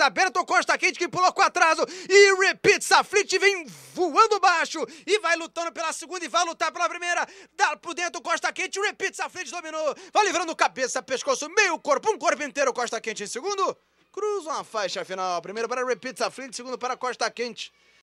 aberto, o Costa Quente que pulou com atraso e Repeat Saflit vem voando baixo e vai lutando pela segunda e vai lutar pela primeira. Dá pro dentro Costa Quente, Repeat Saflit dominou, vai livrando cabeça, pescoço, meio corpo, um corpo inteiro Costa Quente em segundo. Cruza uma faixa final, primeiro para Repeat Saflit, segundo para Costa Quente.